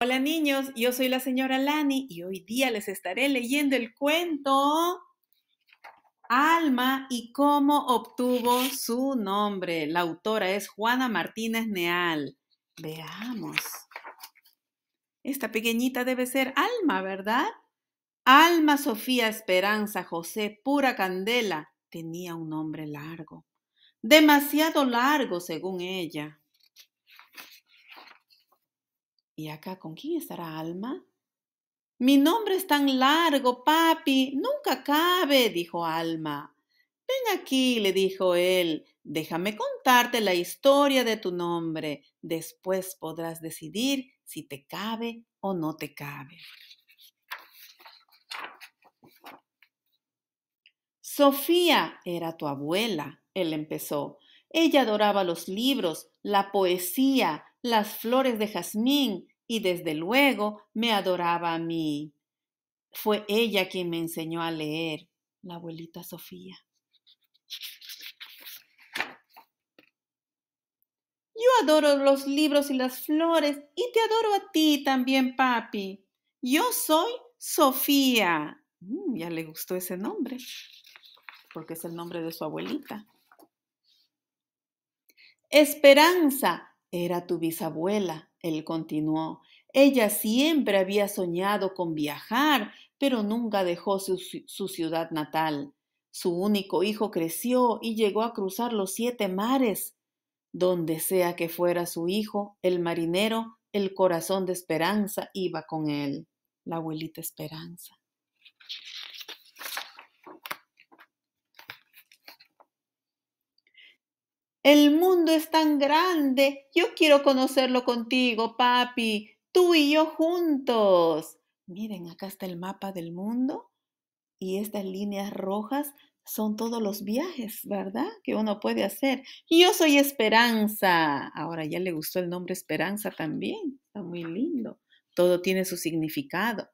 Hola niños, yo soy la señora Lani y hoy día les estaré leyendo el cuento Alma y cómo obtuvo su nombre. La autora es Juana Martínez Neal. Veamos. Esta pequeñita debe ser Alma, ¿verdad? Alma Sofía Esperanza José Pura Candela tenía un nombre largo, demasiado largo según ella. ¿Y acá con quién estará Alma? Mi nombre es tan largo, papi, nunca cabe, dijo Alma. Ven aquí, le dijo él, déjame contarte la historia de tu nombre. Después podrás decidir si te cabe o no te cabe. Sofía era tu abuela, él empezó. Ella adoraba los libros, la poesía, las flores de jazmín y desde luego me adoraba a mí. Fue ella quien me enseñó a leer, la abuelita Sofía. Yo adoro los libros y las flores y te adoro a ti también, papi. Yo soy Sofía. Mm, ya le gustó ese nombre, porque es el nombre de su abuelita. Esperanza, era tu bisabuela, él continuó. Ella siempre había soñado con viajar, pero nunca dejó su, ciudad natal. Su único hijo creció y llegó a cruzar los siete mares. Donde sea que fuera su hijo, el marinero, el corazón de esperanza iba con él. La abuelita esperanza. El mundo es tan grande. Yo quiero conocerlo contigo, papi. Tú y yo juntos. Miren, acá está el mapa del mundo y estas líneas rojas son todos los viajes, ¿verdad? Que uno puede hacer. yo soy Esperanza. Ahora ya le gustó el nombre Esperanza también. Está muy lindo. Todo tiene su significado.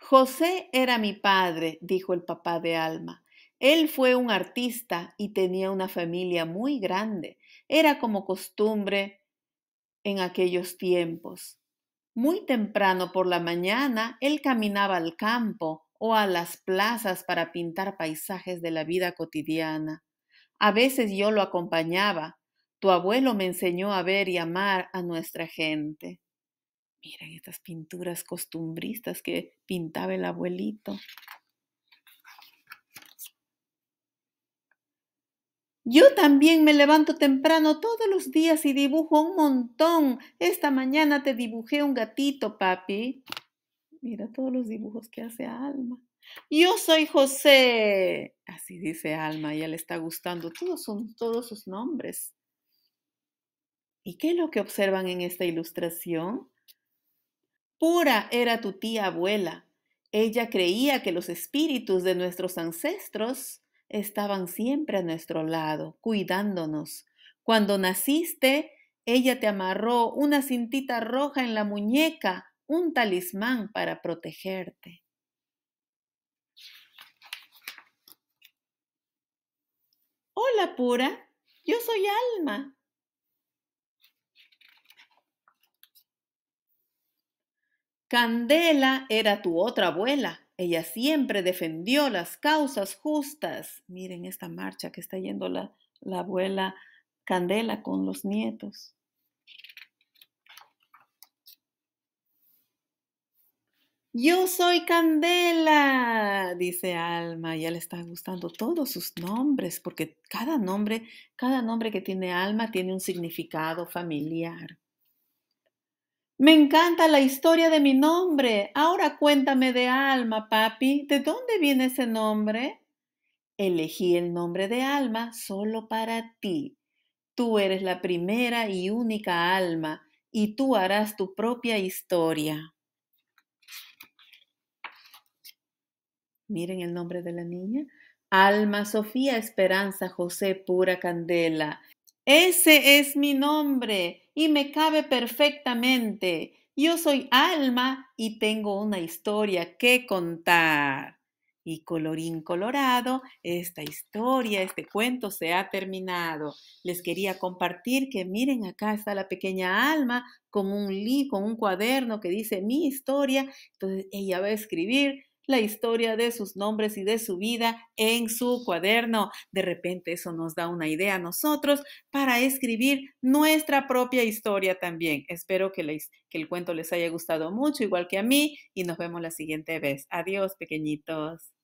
José era mi padre, dijo el papá de Alma. Él fue un artista y tenía una familia muy grande. Era como costumbre en aquellos tiempos. Muy temprano por la mañana, él caminaba al campo o a las plazas para pintar paisajes de la vida cotidiana. A veces yo lo acompañaba. Tu abuelo me enseñó a ver y amar a nuestra gente. Miren estas pinturas costumbristas que pintaba el abuelito. Yo también me levanto temprano todos los días y dibujo un montón. Esta mañana te dibujé un gatito, papi. Mira todos los dibujos que hace Alma. Yo soy José. Así dice Alma, ya le está gustando. Todos son todos sus nombres. ¿Y qué es lo que observan en esta ilustración? Pura era tu tía abuela. Ella creía que los espíritus de nuestros ancestros estaban siempre a nuestro lado, cuidándonos. Cuando naciste, ella te amarró una cintita roja en la muñeca, un talismán para protegerte. Hola, pura, yo soy Alma. Candela era tu otra abuela, ella siempre defendió las causas justas. Miren esta marcha que está yendo la, abuela Candela con los nietos. Yo soy Candela, dice Alma. Ya le están gustando todos sus nombres, porque cada nombre, cada nombre que tiene Alma tiene un significado familiar. Me encanta la historia de mi nombre. Ahora cuéntame de Alma, papi. ¿De dónde viene ese nombre? Elegí el nombre de Alma solo para ti. Tú eres la primera y única alma y tú harás tu propia historia. Miren el nombre de la niña. Alma Sofía Esperanza José Pura Candela. Ese es mi nombre y me cabe perfectamente. Yo soy Alma y tengo una historia que contar. Y colorín colorado, esta historia, este cuento se ha terminado. Les quería compartir que miren, acá está la pequeña Alma con un li, con un cuaderno que dice mi historia. Entonces ella va a escribir la historia de sus nombres y de su vida en su cuaderno. De repente eso nos da una idea a nosotros para escribir nuestra propia historia también. Espero que, que el cuento les haya gustado mucho, igual que a mí, y nos vemos la siguiente vez. Adiós, pequeñitos.